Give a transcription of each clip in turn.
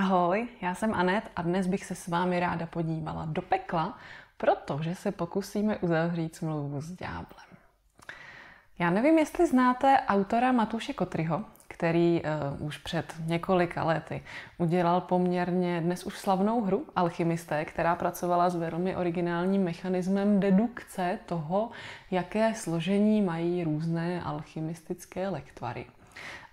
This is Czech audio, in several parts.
Ahoj, já jsem Anet a dnes bych se s vámi ráda podívala do pekla, protože se pokusíme uzavřít smlouvu s ďáblem. Já nevím, jestli znáte autora Matuše Kotryho, který uh, už před několika lety udělal poměrně dnes už slavnou hru Alchymisté, která pracovala s velmi originálním mechanismem dedukce toho, jaké složení mají různé alchymistické lektvary.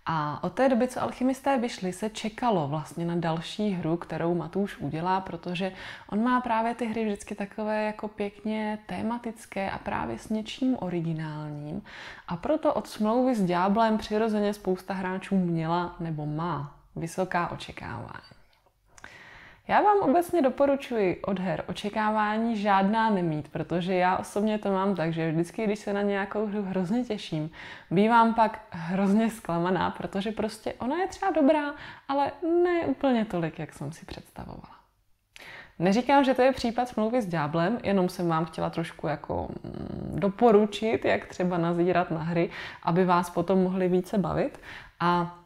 A od té doby, co alchymisté vyšli, se čekalo vlastně na další hru, kterou Matouš udělá, protože on má právě ty hry vždycky takové jako pěkně tématické a právě s něčím originálním. A proto od smlouvy s Ďáblem přirozeně spousta hráčů měla nebo má vysoká očekávání. Já vám obecně doporučuji od her očekávání žádná nemít, protože já osobně to mám tak, že vždycky, když se na nějakou hru hrozně těším, bývám pak hrozně zklamaná, protože prostě ona je třeba dobrá, ale ne úplně tolik, jak jsem si představovala. Neříkám, že to je případ smlouvy s ďáblem, jenom jsem vám chtěla trošku jako mm, doporučit, jak třeba nazírat na hry, aby vás potom mohly více bavit. A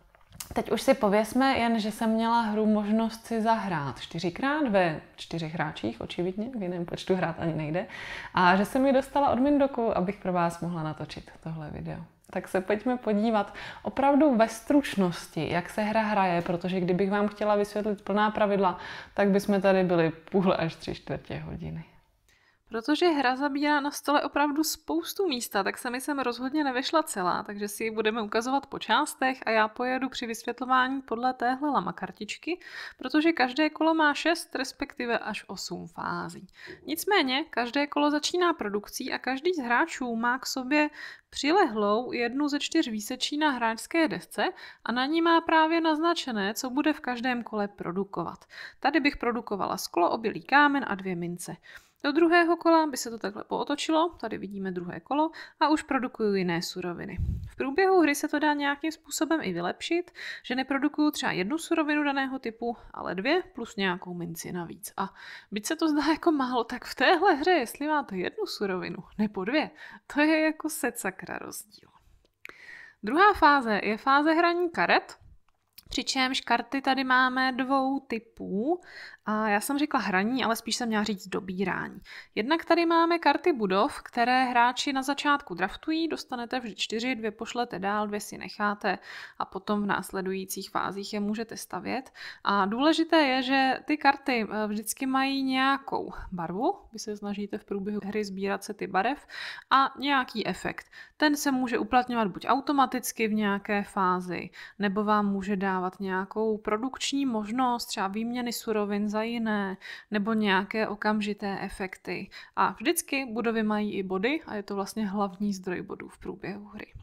Teď už si pověsme jen, že jsem měla hru možnost si zahrát čtyřikrát ve čtyřech hráčích, očividně, v jiném počtu hrát ani nejde, a že jsem ji dostala od Mindoku, abych pro vás mohla natočit tohle video. Tak se pojďme podívat opravdu ve stručnosti, jak se hra hraje, protože kdybych vám chtěla vysvětlit plná pravidla, tak bychom tady byli půl až tři čtvrtě hodiny. Protože hra zabírá na stole opravdu spoustu místa, tak se mi sem rozhodně nevešla celá, takže si ji budeme ukazovat po částech a já pojedu při vysvětlování podle téhle lama kartičky, protože každé kolo má 6, respektive až 8 fází. Nicméně, každé kolo začíná produkcí a každý z hráčů má k sobě přilehlou jednu ze čtyř výsečí na hráčské desce a na ní má právě naznačené, co bude v každém kole produkovat. Tady bych produkovala sklo, obilý kámen a dvě mince. Do druhého kola by se to takhle pootočilo, tady vidíme druhé kolo, a už produkuju jiné suroviny. V průběhu hry se to dá nějakým způsobem i vylepšit, že neprodukuju třeba jednu surovinu daného typu, ale dvě plus nějakou minci navíc. A byť se to zdá jako málo, tak v téhle hře, jestli máte jednu surovinu nebo dvě, to je jako secak sakra rozdíl. Druhá fáze je fáze hraní karet, přičemž karty tady máme dvou typů a já jsem řekla hraní, ale spíš jsem měla říct dobírání. Jednak tady máme karty budov, které hráči na začátku draftují, dostanete vždy čtyři, dvě pošlete dál, dvě si necháte a potom v následujících fázích je můžete stavět. A důležité je, že ty karty eh, vždycky mají nějakou barvu, vy se snažíte v průběhu hry sbírat se ty barev a nějaký efekt. Ten se může uplatňovat buď automaticky v nějaké fázi, nebo vám může dávat nějakou produkční možnost, třeba výměny surovin za třeba jiné, nebo nějaké okamžité efekty. A vždycky budovy mají i body a je to vlastně hlavní zdroj bodů v průběhu hry.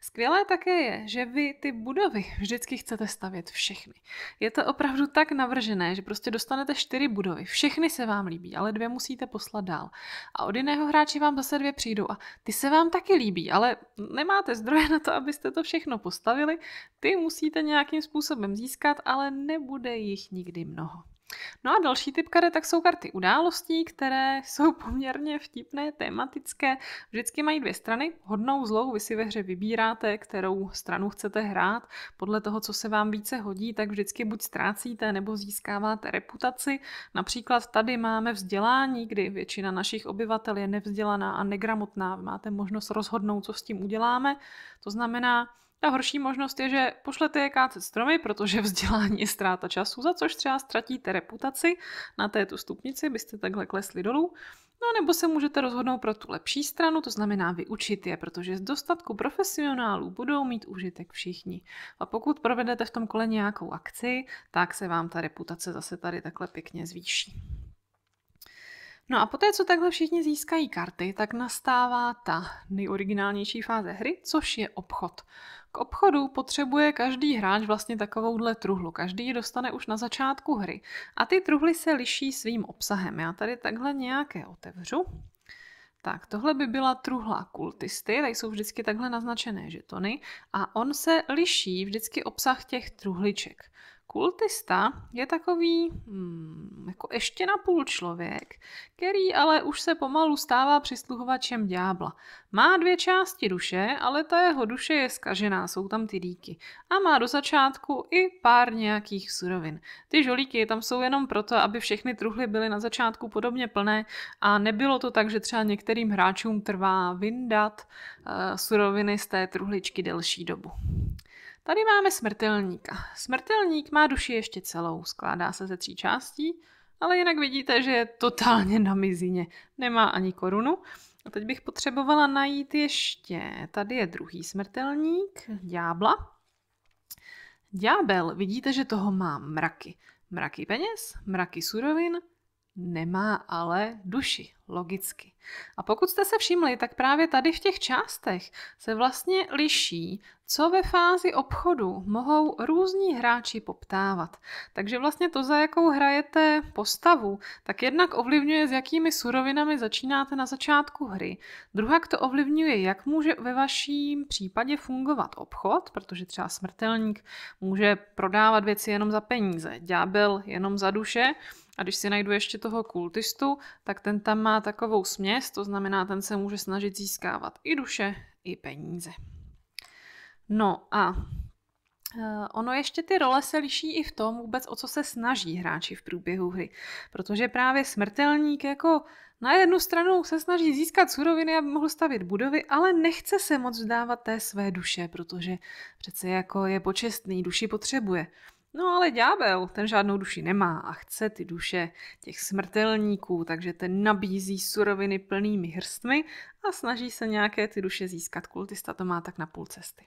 Skvělé také je, že vy ty budovy vždycky chcete stavět všechny. Je to opravdu tak navržené, že prostě dostanete čtyři budovy, všechny se vám líbí, ale dvě musíte poslat dál. A od jiného hráče vám zase dvě přijdou a ty se vám taky líbí, ale nemáte zdroje na to, abyste to všechno postavili, ty musíte nějakým způsobem získat, ale nebude jich nikdy mnoho. No a další typ karet tak jsou karty událostí, které jsou poměrně vtipné, tematické. Vždycky mají dvě strany. Hodnou zlou vy si ve hře vybíráte, kterou stranu chcete hrát. Podle toho, co se vám více hodí, tak vždycky buď ztrácíte nebo získáváte reputaci. Například tady máme vzdělání, kdy většina našich obyvatel je nevzdělaná a negramotná. Máte možnost rozhodnout, co s tím uděláme. To znamená, ta horší možnost je, že pošlete je kácet stromy, protože vzdělání je ztráta času, za což třeba ztratíte reputaci na této stupnici, byste takhle klesli dolů. No nebo se můžete rozhodnout pro tu lepší stranu, to znamená vyučit je, protože z dostatku profesionálů budou mít užitek všichni. A pokud provedete v tom kole nějakou akci, tak se vám ta reputace zase tady takhle pěkně zvýší. No a poté, co takhle všichni získají karty, tak nastává ta nejoriginálnější fáze hry, což je obchod. K obchodu potřebuje každý hráč vlastně takovouhle truhlu. Každý ji dostane už na začátku hry. A ty truhly se liší svým obsahem. Já tady takhle nějaké otevřu. Tak, tohle by byla truhla kultisty, tady jsou vždycky takhle naznačené žetony a on se liší vždycky obsah těch truhliček. Kultista je takový hmm, jako ještě na půl člověk, který ale už se pomalu stává přisluhovačem ďábla. Má dvě části duše, ale ta jeho duše je skažená, jsou tam ty díky. A má do začátku i pár nějakých surovin. Ty žolíky tam jsou jenom proto, aby všechny truhly byly na začátku podobně plné a nebylo to tak, že třeba některým hráčům trvá vyndat uh, suroviny z té truhličky delší dobu. Tady máme smrtelníka. Smrtelník má duši ještě celou, skládá se ze tří částí, ale jinak vidíte, že je totálně na mizině, nemá ani korunu. A teď bych potřebovala najít ještě, tady je druhý smrtelník, mhm. ďábla. Ďábel, vidíte, že toho má mraky. Mraky peněz, mraky surovin, nemá ale duši, logicky. A pokud jste se všimli, tak právě tady v těch částech se vlastně liší, co ve fázi obchodu mohou různí hráči poptávat. Takže vlastně to, za jakou hrajete postavu, tak jednak ovlivňuje, s jakými surovinami začínáte na začátku hry. Druhá, to ovlivňuje, jak může ve vaším případě fungovat obchod, protože třeba smrtelník může prodávat věci jenom za peníze, ďábel jenom za duše, a když si najdu ještě toho kultistu, tak ten tam má takovou směs, to znamená, ten se může snažit získávat i duše, i peníze. No a eh, Ono ještě ty role se liší i v tom vůbec, o co se snaží hráči v průběhu hry. Protože právě smrtelník jako na jednu stranu se snaží získat suroviny, aby mohl stavit budovy, ale nechce se moc vzdávat té své duše, protože přece jako je počestný, duši potřebuje. No ale ďábel, ten žádnou duši nemá a chce ty duše těch smrtelníků, takže ten nabízí suroviny plnými hrstmi a snaží se nějaké ty duše získat. Kultista to má tak na půl cesty.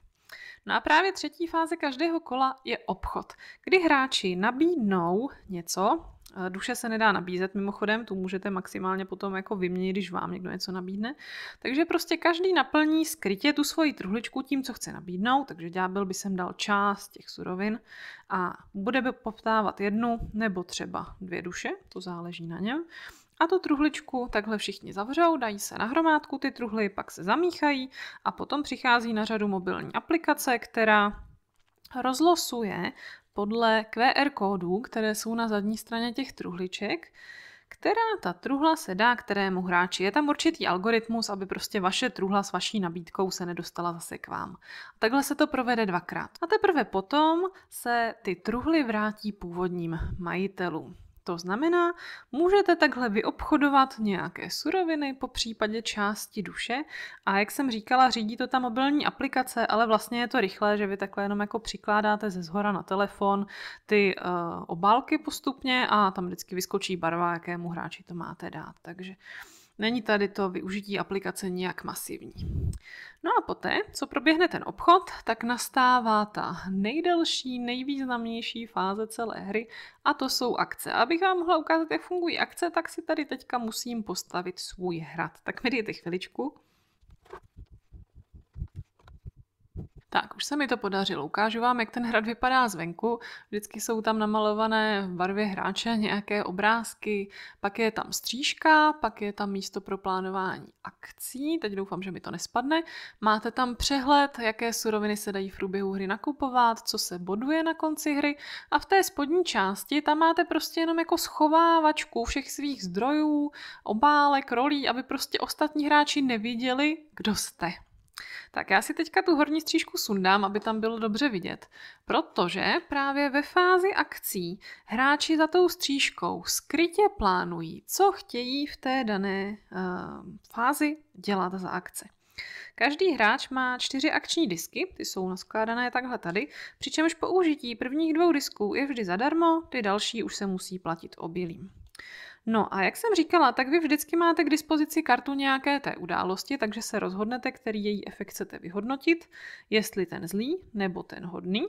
No a právě třetí fáze každého kola je obchod, kdy hráči nabídnou něco, Duše se nedá nabízet mimochodem, tu můžete maximálně potom jako vyměnit, když vám někdo něco nabídne. Takže prostě každý naplní skrytě tu svoji truhličku tím, co chce nabídnout, takže ďábel by sem dal část těch surovin a bude by poptávat jednu nebo třeba dvě duše, to záleží na něm. A tu truhličku takhle všichni zavřou, dají se na hromádku ty truhly, pak se zamíchají a potom přichází na řadu mobilní aplikace, která rozlosuje podle QR kódů, které jsou na zadní straně těch truhliček, která ta truhla se dá kterému hráči. Je tam určitý algoritmus, aby prostě vaše truhla s vaší nabídkou se nedostala zase k vám. A takhle se to provede dvakrát. A teprve potom se ty truhly vrátí původním majitelům. To znamená, můžete takhle vyobchodovat nějaké suroviny, po případě části duše a jak jsem říkala, řídí to ta mobilní aplikace, ale vlastně je to rychlé, že vy takhle jenom jako přikládáte ze zhora na telefon ty uh, obálky postupně a tam vždycky vyskočí barva, jakému hráči to máte dát. Takže uh, Není tady to využití aplikace nějak masivní. No a poté, co proběhne ten obchod, tak nastává ta nejdelší, nejvýznamnější fáze celé hry a to jsou akce. Abych vám mohla ukázat, jak fungují akce, tak si tady teďka musím postavit svůj hrad. Tak mi dejte chviličku. Už se mi to podařilo. Ukážu vám, jak ten hrad vypadá zvenku. Vždycky jsou tam namalované v barvě hráče nějaké obrázky, pak je tam střížka, pak je tam místo pro plánování akcí, teď doufám, že mi to nespadne. Máte tam přehled, jaké suroviny se dají v průběhu hry nakupovat, co se boduje na konci hry a v té spodní části tam máte prostě jenom jako schovávačku všech svých zdrojů, obálek, rolí, aby prostě ostatní hráči neviděli, kdo jste. Tak já si teďka tu horní střížku sundám, aby tam bylo dobře vidět, protože právě ve fázi akcí hráči za tou střížkou skrytě plánují, co chtějí v té dané uh, fázi dělat za akce. Každý hráč má čtyři akční disky, ty jsou naskládané takhle tady, přičemž použití prvních dvou disků je vždy zadarmo, ty další už se musí platit obilím. No a jak jsem říkala, tak vy vždycky máte k dispozici kartu nějaké té události, takže se rozhodnete, který její efekt chcete vyhodnotit, jestli ten zlý nebo ten hodný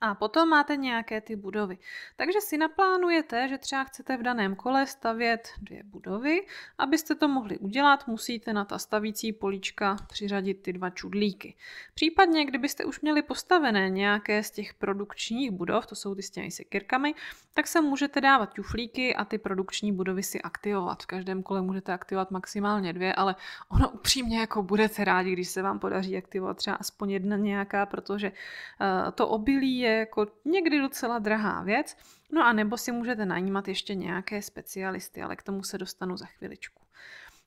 a potom máte nějaké ty budovy. Takže si naplánujete, že třeba chcete v daném kole stavět dvě budovy. Abyste to mohli udělat, musíte na ta stavící políčka přiřadit ty dva čudlíky. Případně, kdybyste už měli postavené nějaké z těch produkčních budov, to jsou ty s těmi sekirkami, tak se můžete dávat tuflíky a ty produkční budovy si aktivovat. V každém kole můžete aktivovat maximálně dvě, ale ono upřímně jako budete rádi, když se vám podaří aktivovat třeba aspoň jedna nějaká, protože eh, to obilí je je jako někdy docela drahá věc. No a nebo si můžete najímat ještě nějaké specialisty, ale k tomu se dostanu za chviličku.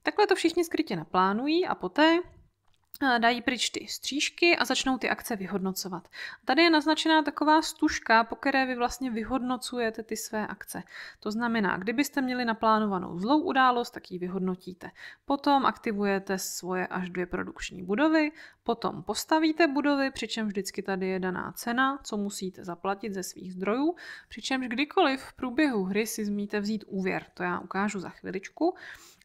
Takhle to všichni skrytě naplánují a poté dají pryč ty střížky a začnou ty akce vyhodnocovat. Tady je naznačená taková stužka, po které vy vlastně vyhodnocujete ty své akce. To znamená, kdybyste měli naplánovanou zlou událost, tak ji vyhodnotíte. Potom aktivujete svoje až dvě produkční budovy, potom postavíte budovy, přičemž vždycky tady je daná cena, co musíte zaplatit ze svých zdrojů, přičemž kdykoliv v průběhu hry si zmíte vzít úvěr, to já ukážu za chviličku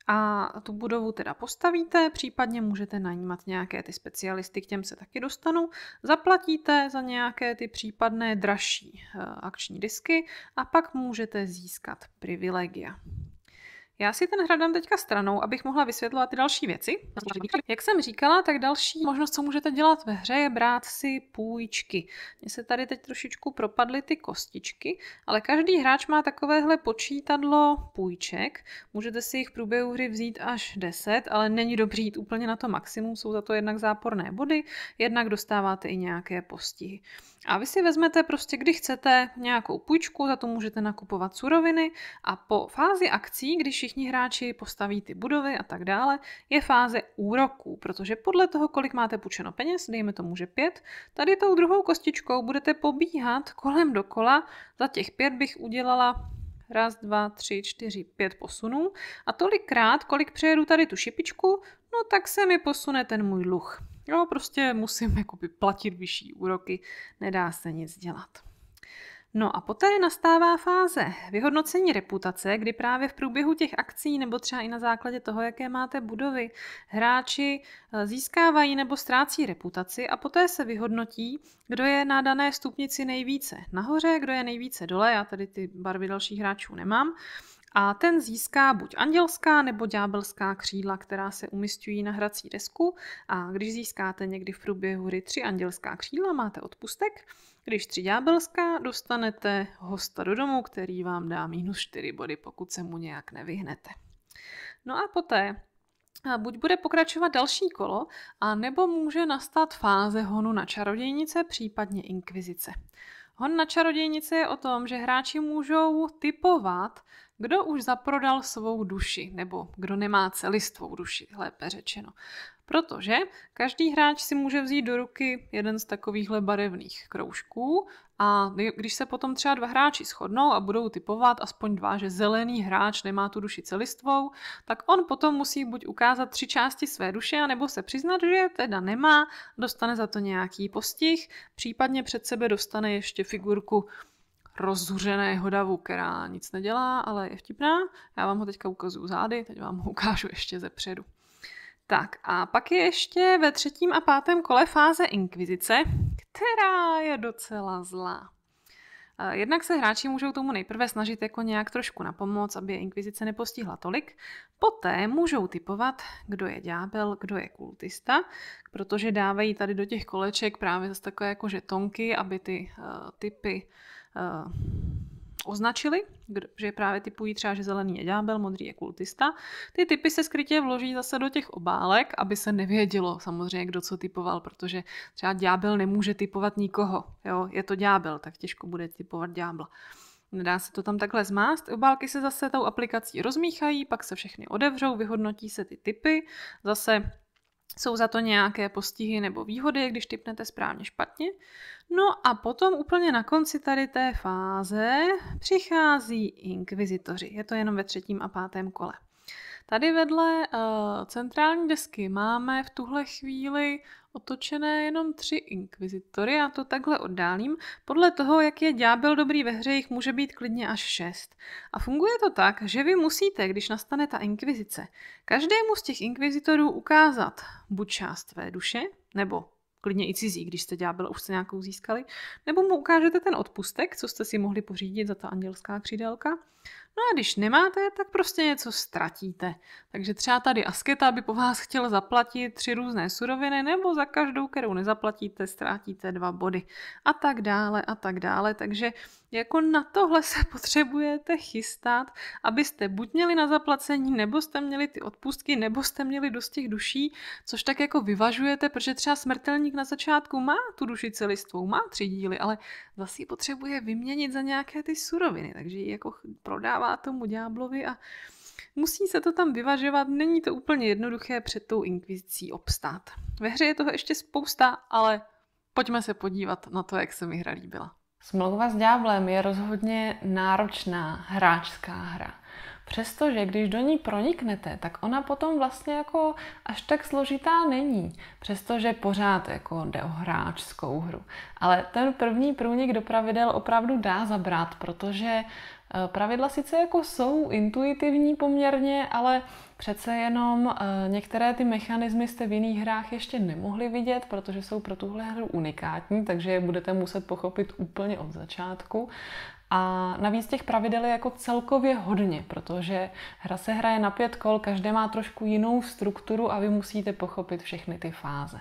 a tu budovu teda postavíte, případně můžete najímat nějaké ty specialisty, k těm se taky dostanu, zaplatíte za nějaké ty případné dražší eh, akční disky a pak můžete získat privilegia. Já si ten hradám teďka stranou, abych mohla vysvětlovat ty další věci. Jak jsem říkala, tak další možnost, co můžete dělat ve hře, je brát si půjčky. Mně se tady teď trošičku propadly ty kostičky, ale každý hráč má takovéhle počítadlo půjček. Můžete si jich v průběhu hry vzít až 10, ale není dobrý jít úplně na to maximum, jsou za to jednak záporné body, jednak dostáváte i nějaké postihy. A vy si vezmete prostě, kdy chcete nějakou půjčku, za to můžete nakupovat suroviny a po fázi akcí, kdy všichni hráči postaví ty budovy a tak dále, je fáze úroků, protože podle toho, kolik máte půjčeno peněz, dejme tomu, že pět, tady tou druhou kostičkou budete pobíhat kolem dokola, za těch pět bych udělala raz, dva, tři, čtyři, pět posunů a tolikrát, kolik přejedu tady tu šipičku, no tak se mi posune ten můj luh. Jo, prostě musím jakoby, platit vyšší úroky, nedá se nic dělat. No a poté nastává fáze vyhodnocení reputace, kdy právě v průběhu těch akcí nebo třeba i na základě toho, jaké máte budovy, hráči eh, získávají nebo ztrácí reputaci a poté se vyhodnotí, kdo je na dané stupnici nejvíce nahoře, kdo je nejvíce dole, já tady ty barvy dalších hráčů nemám, a ten získá buď andělská nebo ďábelská křídla, která se umistují na hrací desku a když získáte někdy v průběhu hry tři andělská křídla, máte odpustek. Když tři ďábelská, dostanete hosta do domu, který vám dá minus 4 body, pokud se mu nějak nevyhnete. No a poté a buď bude pokračovat další kolo, a nebo může nastat fáze honu na čarodějnice, případně inkvizice. Hon na čarodějnice je o tom, že hráči můžou typovat kdo už zaprodal svou duši, nebo kdo nemá celistvou duši, lépe řečeno. Protože každý hráč si může vzít do ruky jeden z takovýchhle barevných kroužků a když se potom třeba dva hráči shodnou a budou typovat aspoň dva, že zelený hráč nemá tu duši celistvou, tak on potom musí buď ukázat tři části své duše, anebo se přiznat, že teda nemá, dostane za to nějaký postih, případně před sebe dostane ještě figurku rozhuřeného davu, která nic nedělá, ale je vtipná. Já vám ho teďka ukazuju zády, teď vám ho ukážu ještě ze předu. Tak a pak je ještě ve třetím a pátém kole fáze inkvizice, která je docela zlá. Eh, jednak se hráči můžou tomu nejprve snažit jako nějak trošku na pomoc, aby je inkvizice nepostihla tolik. Poté můžou typovat, kdo je ďábel, kdo je kultista, protože dávají tady do těch koleček právě zase takové jako žetonky, aby ty uh, typy uh, označili, že právě typují třeba, že zelený je ďábel, modrý je kultista. Ty typy se skrytě vloží zase do těch obálek, aby se nevědělo samozřejmě, kdo co typoval, protože třeba ďábel nemůže typovat nikoho. Jo? Je to ďábel, tak těžko bude typovat ďábla. Nedá se to tam takhle zmást. Obálky se zase tou aplikací rozmíchají, pak se všechny odevřou, vyhodnotí se ty typy. Zase jsou za to nějaké postihy nebo výhody, když typnete správně špatně. No a potom úplně na konci tady té fáze přichází inkvizitoři. Je to jenom ve třetím a pátém kole. Tady vedle uh, centrální desky máme v tuhle chvíli otočené jenom tři inkvizitory, já to takhle oddálím. Podle toho, jak je ďábel dobrý ve hře, jich může být klidně až šest. A funguje to tak, že vy musíte, když nastane ta inkvizice, každému z těch inkvizitorů ukázat buď část své duše, nebo klidně i cizí, když jste ďábel už jste nějakou získali, nebo mu ukážete ten odpustek, co jste si mohli pořídit za ta andělská křídelka, No a když nemáte, tak prostě něco ztratíte. Takže třeba tady asketa by po vás chtěl zaplatit tři různé suroviny, nebo za každou, kterou nezaplatíte, ztrátíte dva body. A tak dále, a tak dále. Takže jako na tohle se potřebujete chystat, abyste buď měli na zaplacení, nebo jste měli ty odpustky, nebo jste měli dost těch duší, což tak jako vyvažujete, protože třeba smrtelník na začátku má tu duši celistvou, má tři díly, ale zase vlastně potřebuje vyměnit za nějaké ty suroviny, takže ji jako prodává tomu ďáblovi a musí se to tam vyvažovat, není to úplně jednoduché před tou inkvizicí obstát. Ve hře je toho ještě spousta, ale pojďme se podívat na to, jak se mi hra líbila. Smlouva s ďáblem je rozhodně náročná hráčská hra. Přestože když do ní proniknete, tak ona potom vlastně jako až tak složitá není, přestože pořád jako jde o hráčskou hru. Ale ten první průnik do pravidel opravdu dá zabrat, protože eh, pravidla sice jako jsou intuitivní poměrně, ale přece jenom eh, některé ty mechanismy jste v jiných hrách ještě nemohli vidět, protože jsou pro tuhle hru unikátní, takže je budete muset pochopit úplně od začátku. A navíc těch pravidel je jako celkově hodně, protože hra se hraje na pět kol, každé má trošku jinou strukturu a vy musíte pochopit všechny ty fáze.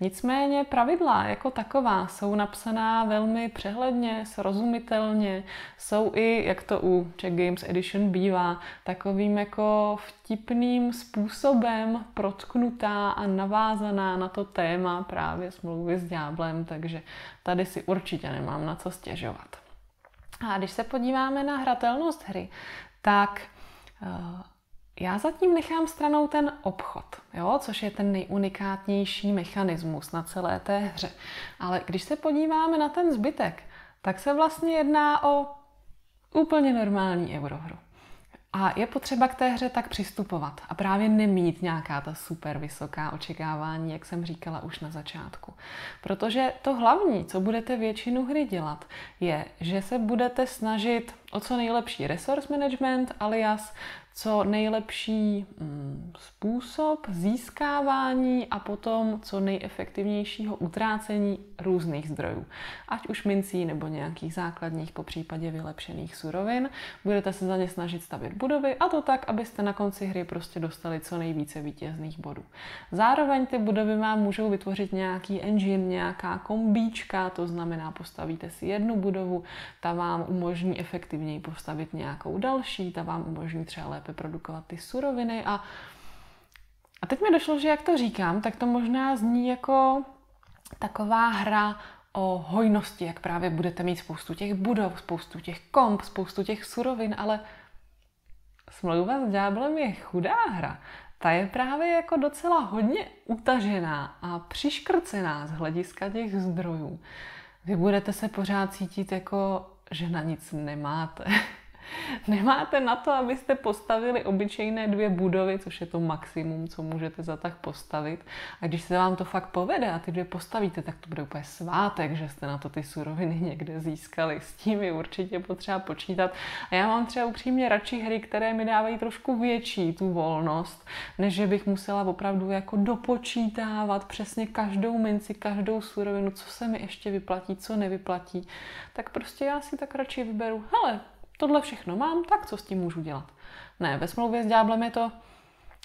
Nicméně pravidla jako taková jsou napsaná velmi přehledně, srozumitelně, jsou i, jak to u Czech Games Edition bývá, takovým jako vtipným způsobem protknutá a navázaná na to téma právě smlouvy s dňáblem, takže tady si určitě nemám na co stěžovat. A když se podíváme na hratelnost hry, tak eh, já zatím nechám stranou ten obchod, jo? což je ten nejunikátnější mechanismus na celé té hře. Ale když se podíváme na ten zbytek, tak se vlastně jedná o úplně normální eurohru. A je potřeba k té hře tak přistupovat a právě nemít nějaká ta super vysoká očekávání, jak jsem říkala už na začátku. Protože to hlavní, co budete většinu hry dělat, je, že se budete snažit o co nejlepší resource management alias co nejlepší mm, způsob získávání a potom co nejefektivnějšího utrácení různých zdrojů, ať už mincí nebo nějakých základních, po případě vylepšených surovin. Budete se za ně snažit stavit budovy a to tak, abyste na konci hry prostě dostali co nejvíce vítězných bodů. Zároveň ty budovy vám můžou vytvořit nějaký engine, nějaká kombíčka, to znamená postavíte si jednu budovu, ta vám umožní efektivněji postavit nějakou další, ta vám umožní třeba lépe lépe produkovat ty suroviny a a teď mi došlo, že jak to říkám, tak to možná zní jako taková hra o hojnosti, jak právě budete mít spoustu těch budov, spoustu těch komp, spoustu těch surovin, ale smlouva s dňáblem je chudá hra. Ta je právě jako docela hodně utažená a přiškrcená z hlediska těch zdrojů. Vy budete se pořád cítit jako, že na nic nemáte. Nemáte na to, abyste postavili obyčejné dvě budovy, což je to maximum, co můžete za tak postavit. A když se vám to fakt povede a ty dvě postavíte, tak to bude úplně svátek, že jste na to ty suroviny někde získali. S tím je určitě potřeba počítat. A já mám třeba upřímně radši hry, které mi dávají trošku větší tu volnost, než že bych musela opravdu jako dopočítávat přesně každou minci, každou surovinu, co se mi ještě vyplatí, co nevyplatí. Tak prostě já si tak radši vyberu, hele, tohle všechno mám, tak co s tím můžu dělat? Ne, ve smlouvě s dňáblem je to,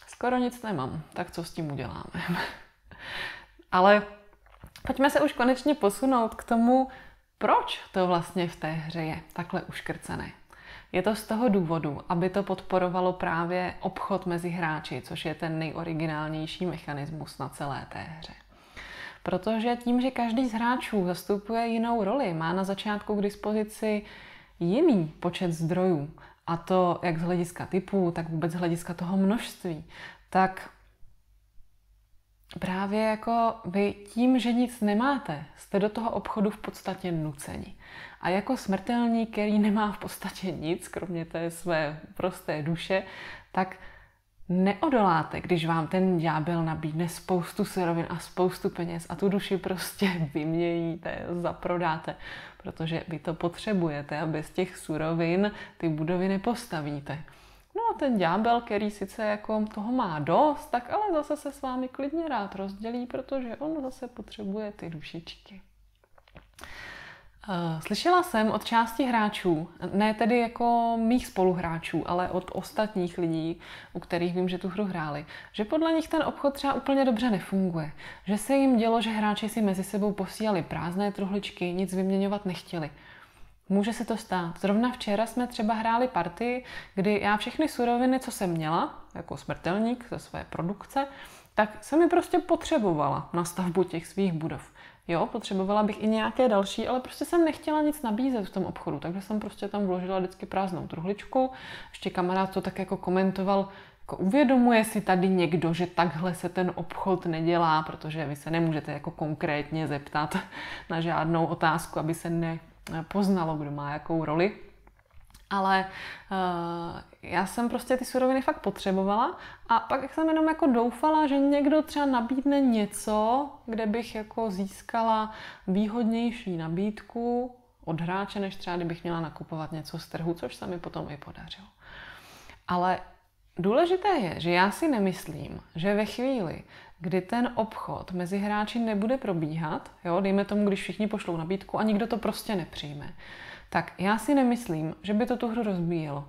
skoro nic nemám, tak co s tím uděláme? Ale pojďme se už konečně posunout k tomu, proč to vlastně v té hře je takhle uškrcené. Je to z toho důvodu, aby to podporovalo právě obchod mezi hráči, což je ten nejoriginálnější mechanismus na celé té hře. Protože tím, že každý z hráčů zastupuje jinou roli, má na začátku k dispozici jiný počet zdrojů, a to jak z hlediska typu, tak vůbec z hlediska toho množství, tak právě jako vy tím, že nic nemáte, jste do toho obchodu v podstatě nuceni. A jako smrtelník, který nemá v podstatě nic, kromě té své prosté duše, tak neodoláte, když vám ten ďábel nabídne spoustu serovin a spoustu peněz a tu duši prostě vyměníte, zaprodáte, protože vy to potřebujete a bez těch surovin ty budovy nepostavíte. No a ten ďábel, který sice jako toho má dost, tak ale zase se s vámi klidně rád rozdělí, protože on zase potřebuje ty dušičky. Eh, slyšela jsem od části hráčů, ne tedy jako mých spoluhráčů, ale od ostatních lidí, u kterých vím, že tu hru hráli, že podle nich ten obchod třeba úplně dobře nefunguje. Že se jim dělo, že hráči si mezi sebou posílali prázdné truhličky, nic vyměňovat nechtěli. Může se to stát. Zrovna včera jsme třeba hráli party, kdy já všechny suroviny, co jsem měla, jako smrtelník ze své produkce, tak jsem mi prostě potřebovala na stavbu těch svých budov. Jo, potřebovala bych i nějaké další, ale prostě jsem nechtěla nic nabízet v tom obchodu, takže jsem prostě tam vložila vždycky prázdnou truhličku. Ještě kamarád to tak jako komentoval, jako uvědomuje si tady někdo, že takhle se ten obchod nedělá, protože vy se nemůžete jako konkrétně zeptat na žádnou otázku, aby se nepoznalo, kdo má jakou roli. Ale uh, já jsem prostě ty suroviny fakt potřebovala a pak jsem jenom jako doufala, že někdo třeba nabídne něco, kde bych jako získala výhodnější nabídku od hráče, než třeba kdybych měla nakupovat něco z trhu, což se mi potom i podařilo. Ale důležité je, že já si nemyslím, že ve chvíli, kdy ten obchod mezi hráči nebude probíhat, jo, dejme tomu, když všichni pošlou nabídku a nikdo to prostě nepřijme, tak já si nemyslím, že by to tu hru rozbíjelo.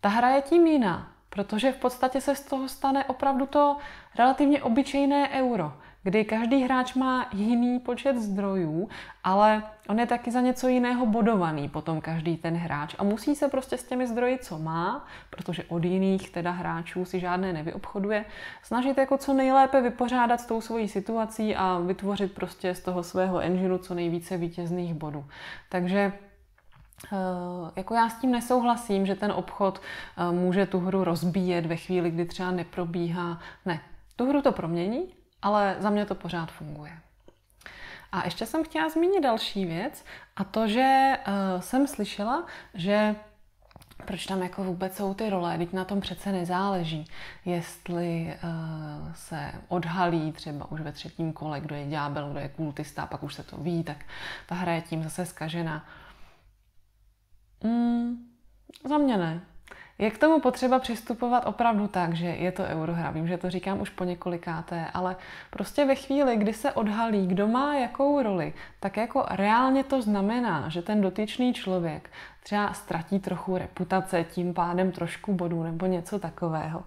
Ta hra je tím jiná, protože v podstatě se z toho stane opravdu to relativně obyčejné euro, kdy každý hráč má jiný počet zdrojů, ale on je taky za něco jiného bodovaný potom každý ten hráč a musí se prostě s těmi zdroji, co má, protože od jiných teda hráčů si žádné nevyobchoduje, snažit jako co nejlépe vypořádat s tou svojí situací a vytvořit prostě z toho svého engineu co nejvíce vítězných bodů. Takže Eh, jako já s tím nesouhlasím, že ten obchod eh, může tu hru rozbíjet ve chvíli, kdy třeba neprobíhá. Ne, tu hru to promění, ale za mě to pořád funguje. A ještě jsem chtěla zmínit další věc, a to, že eh, jsem slyšela, že proč tam jako vůbec jsou ty role, teď na tom přece nezáleží, jestli uh, se odhalí třeba už ve třetím kole, kdo je ďábel, kdo je kultista, pak už se to ví, tak ta hra je tím zase zkažená. Mm, za mě ne. Je k tomu potřeba přistupovat opravdu tak, že je to eurohra. Vím, že to říkám už po několikáté, ale prostě ve chvíli, kdy se odhalí, kdo má jakou roli, tak jako reálně to znamená, že ten dotyčný člověk třeba ztratí trochu reputace, tím pádem trošku bodů nebo něco takového.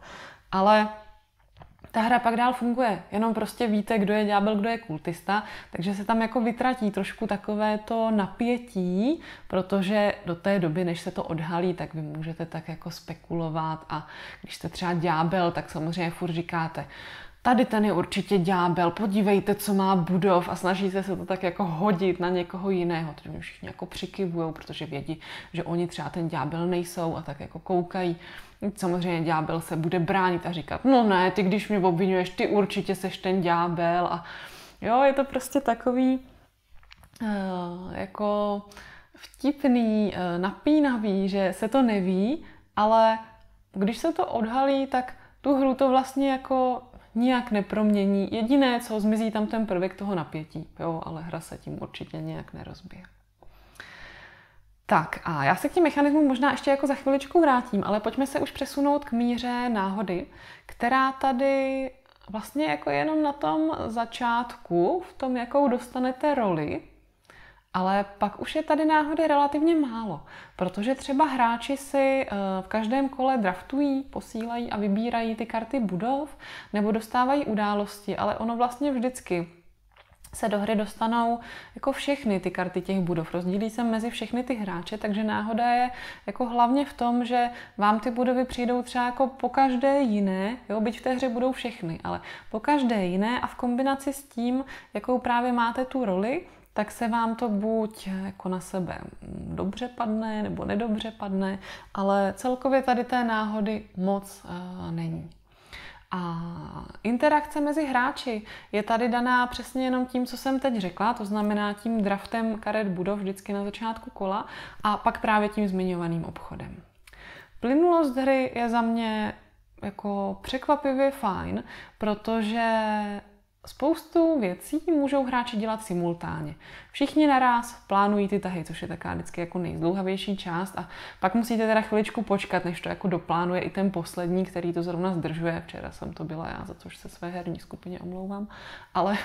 Ale ta hra pak dál funguje, jenom prostě víte, kdo je ďábel, kdo je kultista, takže se tam jako vytratí trošku takové to napětí, protože do té doby, než se to odhalí, tak vy můžete tak jako spekulovat a když jste třeba ďábel, tak samozřejmě furt říkáte, tady ten je určitě ďábel, podívejte, co má budov a snažíte se to tak jako hodit na někoho jiného. To mi všichni jako přikivují, protože vědí, že oni třeba ten ďábel nejsou a tak jako koukají. Samozřejmě ďábel se bude bránit a říkat, no ne, ty když mě obvinuješ, ty určitě seš ten ďábel a jo, je to prostě takový uh, jako vtipný, uh, napínavý, že se to neví, ale když se to odhalí, tak tu hru to vlastně jako nijak nepromění. Jediné, co zmizí tam ten prvek toho napětí, jo, ale hra se tím určitě nějak nerozbije. Tak a já se k tím mechanismům možná ještě jako za chviličku vrátím, ale pojďme se už přesunout k míře náhody, která tady vlastně jako jenom na tom začátku, v tom, jakou dostanete roli, ale pak už je tady náhody relativně málo, protože třeba hráči si eh, v každém kole draftují, posílají a vybírají ty karty budov nebo dostávají události, ale ono vlastně vždycky se do hry dostanou jako všechny ty karty těch budov. Rozdílí se mezi všechny ty hráče, takže náhoda je jako hlavně v tom, že vám ty budovy přijdou třeba jako po každé jiné, jo, byť v té hře budou všechny, ale po každé jiné a v kombinaci s tím, jakou právě máte tu roli, tak se vám to buď jako na sebe dobře padne nebo nedobře padne, ale celkově tady té náhody moc uh, není. A interakce mezi hráči je tady daná přesně jenom tím, co jsem teď řekla, to znamená tím draftem karet budov vždycky na začátku kola a pak právě tím zmiňovaným obchodem. Plynulost hry je za mě jako překvapivě fajn, protože Spoustu věcí můžou hráči dělat simultánně. Všichni naraz plánují ty tahy, což je taká vždycky jako nejzdlouhavější část a pak musíte teda chviličku počkat, než to jako doplánuje i ten poslední, který to zrovna zdržuje. Včera jsem to byla já, za což se své herní skupině omlouvám, ale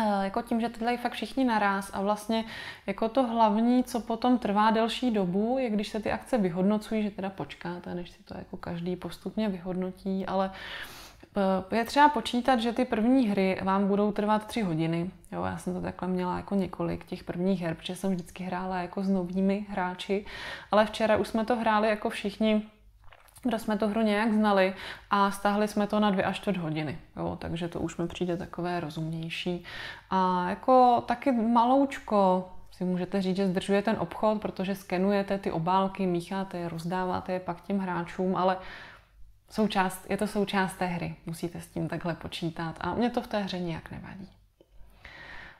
eh, jako tím, že tyhle fakt všichni naraz a vlastně jako to hlavní, co potom trvá delší dobu, je když se ty akce vyhodnocují, že teda počkáte, než si to jako každý postupně vyhodnotí, ale uh, Eh, je třeba počítat, že ty první hry vám budou trvat tři hodiny. Jo, já jsem to takhle měla jako několik těch prvních her, protože jsem vždycky hrála jako s novými hráči, ale včera už jsme to hráli jako všichni kdo jsme tu hru nějak znali a stáhli jsme to na dvě až čtvrt hodiny. Jo, takže to už mi přijde takové rozumnější. A jako taky maloučko si můžete říct, že zdržuje ten obchod, protože skenujete ty obálky, mícháte je, rozdáváte je pak těm hráčům, ale součást, je to součást té hry. Musíte s tím takhle počítat a mě to v té hře nijak nevadí.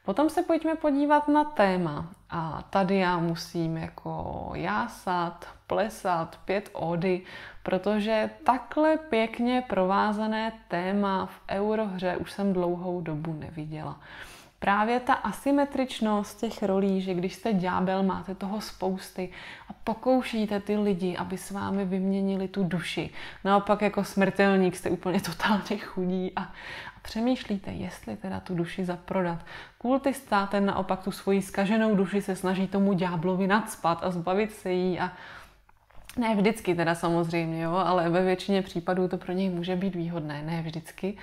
Potom se pojďme podívat na téma. A tady já musím jako jásat, plesat, pět ody, protože takhle pěkně provázané téma v eurohře už jsem dlouhou dobu neviděla. Právě ta asymetričnost těch rolí, že když jste ďábel, máte toho spousty a pokoušíte ty lidi, aby s vámi vyměnili tu duši. Naopak jako smrtelník jste úplně totálně chudí a, a přemýšlíte, jestli teda tu duši zaprodat. Kultista ten naopak tu svoji skaženou duši se snaží tomu ďáblovi nadspat a zbavit se jí a ne vždycky teda samozřejmě, jo, ale ve většině případů to pro něj může být výhodné, ne vždycky.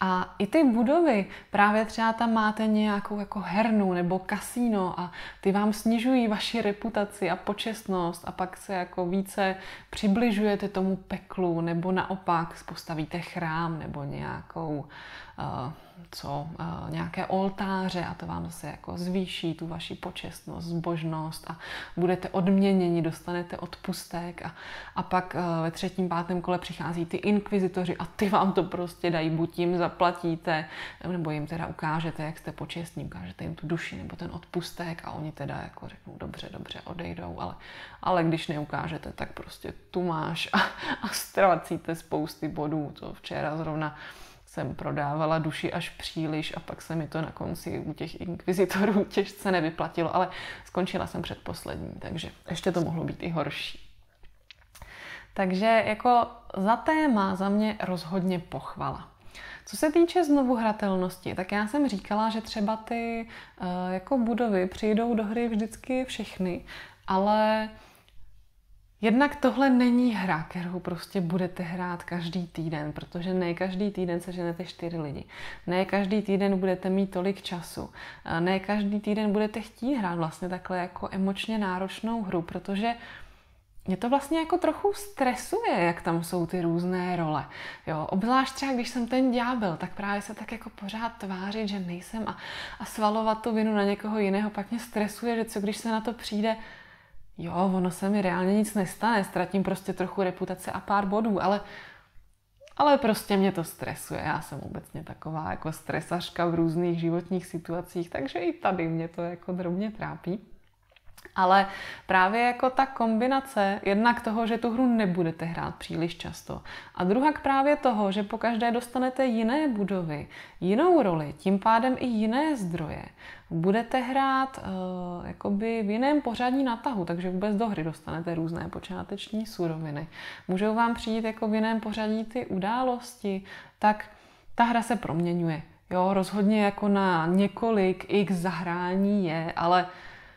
A i ty budovy, právě třeba tam máte nějakou jako hernu nebo kasíno a ty vám snižují vaši reputaci a počestnost a pak se jako více přibližujete tomu peklu nebo naopak postavíte chrám nebo nějakou uh, co eh, nějaké oltáře a to vám zase jako zvýší tu vaši počestnost, zbožnost a budete odměněni, dostanete odpustek a, a pak eh, ve třetím, pátém kole přichází ty inkvizitoři a ty vám to prostě dají, buď jim zaplatíte, nebo jim teda ukážete, jak jste počestní, ukážete jim tu duši nebo ten odpustek a oni teda jako řeknou, dobře, dobře, odejdou, ale, ale když neukážete, tak prostě tu máš a, a ztracíte spousty bodů, to včera zrovna jsem prodávala duši až příliš a pak se mi to na konci u těch inkvizitorů těžce nevyplatilo, ale skončila jsem předposlední, takže ještě to mohlo být i horší. Takže jako za téma za mě rozhodně pochvala. Co se týče znovu hratelnosti, tak já jsem říkala, že třeba ty eh, jako budovy přijdou do hry vždycky všechny, ale Jednak tohle není hra, kterou prostě budete hrát každý týden, protože ne každý týden seženete čtyři lidi. Ne každý týden budete mít tolik času. Ne každý týden budete chtít hrát vlastně takhle jako emočně náročnou hru, protože mě to vlastně jako trochu stresuje, jak tam jsou ty různé role. Jo, obzvlášť třeba, když jsem ten ďábel, tak právě se tak jako pořád tvářit, že nejsem a, a svalovat tu vinu na někoho jiného, pak mě stresuje, že co když se na to přijde, jo, ono se mi reálně nic nestane, ztratím prostě trochu reputace a pár bodů, ale, ale prostě mě to stresuje. Já jsem obecně taková jako stresařka v různých životních situacích, takže i tady mě to jako drobně trápí. Ale právě jako ta kombinace jednak toho, že tu hru nebudete hrát příliš často a druhá k právě toho, že po každé dostanete jiné budovy, jinou roli, tím pádem i jiné zdroje. Budete hrát uh, jakoby v jiném pořadí tahu, takže vůbec do hry dostanete různé počáteční suroviny. Můžou vám přijít jako v jiném pořadí ty události, tak ta hra se proměňuje. Jo, rozhodně jako na několik x zahrání je, ale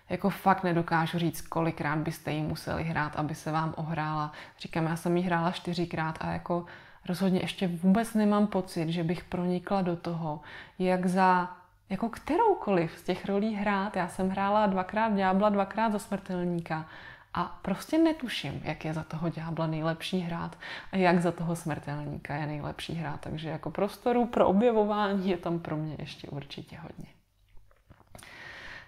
jako fakt nedokážu říct, kolikrát byste ji museli hrát, aby se vám ohrála. Říkám, já jsem ji hrála čtyřikrát a jako rozhodně ještě vůbec nemám pocit, že bych pronikla do toho, jak za jako kteroukoliv z těch rolí hrát. Já jsem hrála dvakrát Ďábla, dvakrát za smrtelníka a prostě netuším, jak je za toho ďábla nejlepší hrát a jak za toho smrtelníka je nejlepší hrát. Takže jako prostoru pro objevování je tam pro mě ještě určitě hodně.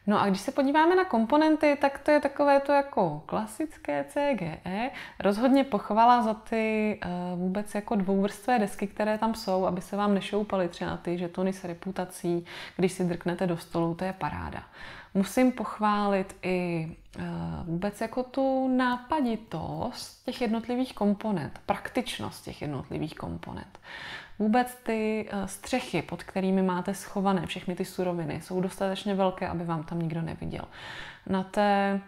No a když se podíváme na komponenty, tak to je takové to jako klasické CGE. Rozhodně pochvala za ty eh, vůbec jako dvouvrstvé desky, které tam jsou, aby se vám nešoupaly třeba ty žetony s reputací, když si drknete do stolu, to je paráda. Musím pochválit i eh, vůbec jako tu nápaditost těch jednotlivých komponent, praktičnost těch jednotlivých komponent vůbec ty eh, střechy, pod kterými máte schované všechny ty suroviny, jsou dostatečně velké, aby vám tam nikdo neviděl. Na té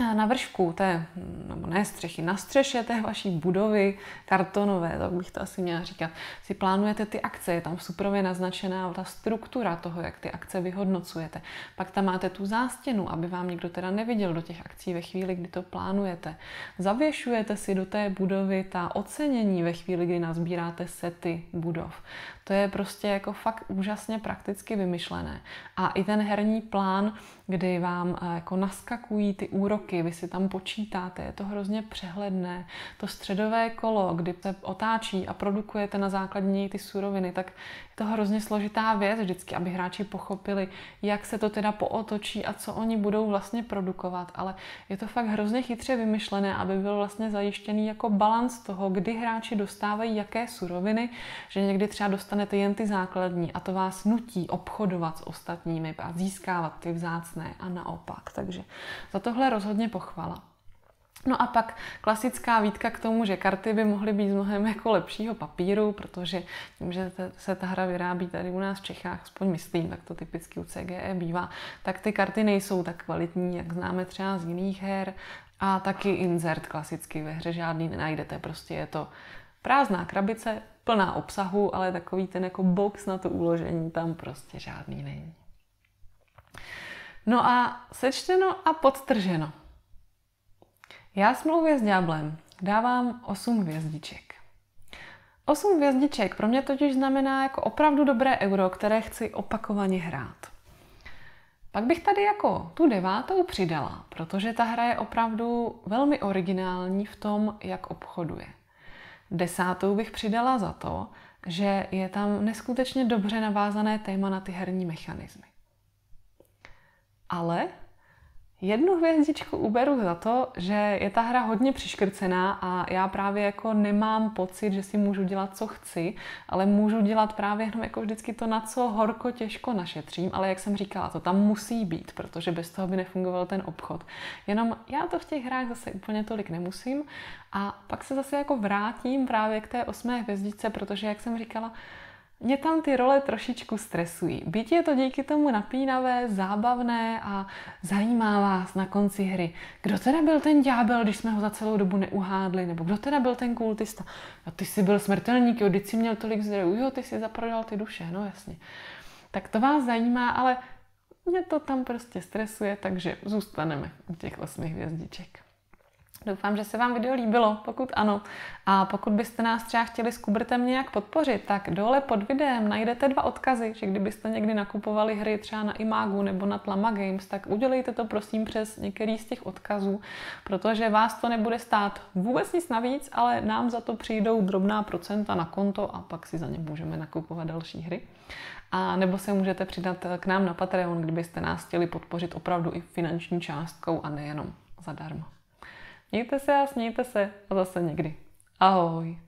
Eh, na vršku té, nebo ne střechy, na střeše té vaší budovy kartonové, tak bych to asi měla říkat, si plánujete ty akce, je tam suprově naznačená ta struktura toho, jak ty akce vyhodnocujete. Pak tam máte tu zástěnu, aby vám nikdo teda neviděl do těch akcí ve chvíli, kdy to plánujete. Zavěšujete si do té budovy ta ocenění ve chvíli, kdy nazbíráte sety budov. To je prostě jako fakt úžasně prakticky vymyšlené. A i ten herní plán, kdy vám eh, jako naskakují ty úroky, vy si tam počítáte, je to hrozně přehledné. To středové kolo, kdy se otáčí a produkujete na základní ty suroviny, tak je to hrozně složitá věc vždycky, aby hráči pochopili, jak se to teda pootočí a co oni budou vlastně produkovat. Ale je to fakt hrozně chytře vymyšlené, aby byl vlastně zajištěný jako balans toho, kdy hráči dostávají jaké suroviny, že někdy třeba dostávají dostanete jen ty základní a to vás nutí obchodovat s ostatními a získávat ty vzácné a naopak. Takže za tohle rozhodně pochvala. No a pak klasická výtka k tomu, že karty by mohly být z mnohem jako lepšího papíru, protože tím, že se ta hra vyrábí tady u nás v Čechách, aspoň myslím, tak to typicky u CGE bývá, tak ty karty nejsou tak kvalitní, jak známe třeba z jiných her. A taky insert klasicky ve hře žádný nenajdete, prostě je to prázdná krabice, plná obsahu, ale takový ten jako box na to uložení tam prostě žádný není. No a sečteno a podtrženo. Já smlouvě s ďáblem dávám 8 hvězdiček. 8 hvězdiček pro mě totiž znamená jako opravdu dobré euro, které chci opakovaně hrát. Pak bych tady jako tu devátou přidala, protože ta hra je opravdu velmi originální v tom, jak obchoduje. Desátou bych přidala za to, že je tam neskutečně dobře navázané téma na ty herní mechanismy. Ale Jednu hvězdičku uberu za to, že je ta hra hodně přiškrcená a já právě jako nemám pocit, že si můžu dělat, co chci, ale můžu dělat právě jenom jako vždycky to, na co horko těžko našetřím, ale jak jsem říkala, to tam musí být, protože bez toho by nefungoval ten obchod. Jenom já to v těch hrách zase úplně tolik nemusím a pak se zase jako vrátím právě k té osmé hvězdičce, protože jak jsem říkala, mě tam ty role trošičku stresují. Byť je to díky tomu napínavé, zábavné a zajímá vás na konci hry, kdo teda byl ten ďábel, když jsme ho za celou dobu neuhádli, nebo kdo teda byl ten kultista. A no, ty jsi byl smrtelník, jo, když jsi měl tolik zdrojů, jo, ty jsi zaprodal ty duše, no jasně. Tak to vás zajímá, ale mě to tam prostě stresuje, takže zůstaneme u těch osmi hvězdiček. Doufám, že se vám video líbilo, pokud ano. A pokud byste nás třeba chtěli s Kubertem nějak podpořit, tak dole pod videem najdete dva odkazy, že kdybyste někdy nakupovali hry třeba na Imagu nebo na Tlama Games, tak udělejte to prosím přes některý z těch odkazů, protože vás to nebude stát vůbec nic navíc, ale nám za to přijdou drobná procenta na konto a pak si za ně můžeme nakupovat další hry. A nebo se můžete přidat k nám na Patreon, kdybyste nás chtěli podpořit opravdu i finanční částkou a nejenom zadarmo. Mějte se a smějte se a zase někdy. Ahoj.